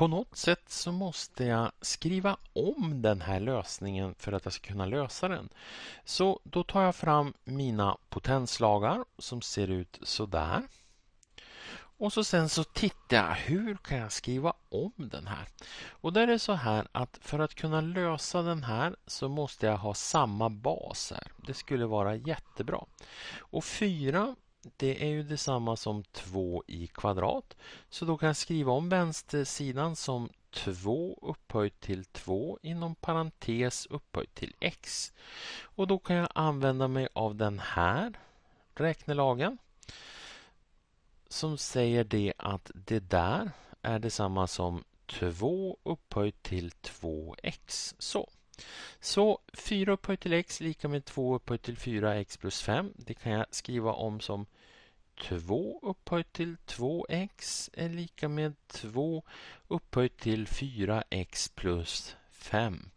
På något sätt så måste jag skriva om den här lösningen för att jag ska kunna lösa den. Så då tar jag fram mina potenslagar som ser ut så där. Och så sen så tittar jag, hur kan jag skriva om den här? Och där är det så här att för att kunna lösa den här så måste jag ha samma bas här. Det skulle vara jättebra. Och 4 det är ju detsamma som 2 i kvadrat. Så då kan jag skriva om vänstersidan som 2 upphöjt till 2 inom parentes upphöjt till x. Och då kan jag använda mig av den här räknelagen som säger det att det där är detsamma som 2 upphöjt till 2x. Så. Så 4 upphöjt till x lika med 2 upphöjt till 4x plus 5. Det kan jag skriva om som 2 upphöjt till 2x är lika med 2 upphöjt till 4x plus 5.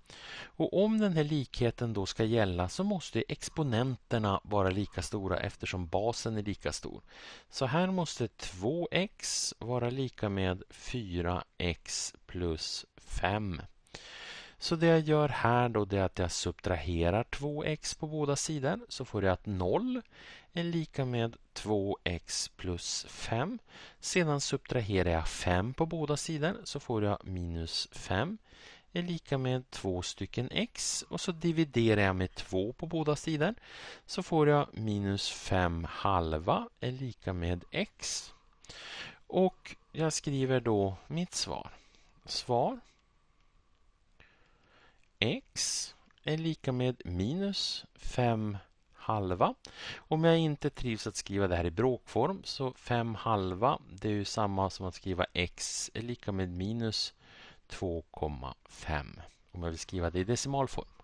Och om den här likheten då ska gälla så måste exponenterna vara lika stora eftersom basen är lika stor. Så här måste 2x vara lika med 4x plus 5. Så det jag gör här då är att jag subtraherar 2x på båda sidor så får jag att 0 är lika med 2x plus 5. Sedan subtraherar jag 5 på båda sidor så får jag minus 5 är lika med 2 stycken x och så dividerar jag med 2 på båda sidor så får jag minus 5 halva är lika med x. Och jag skriver då mitt svar. Svar x är lika med minus 5 halva. Om jag inte trivs att skriva det här i bråkform så 5 halva det är ju samma som att skriva x är lika med minus 2,5 om jag vill skriva det i decimalform.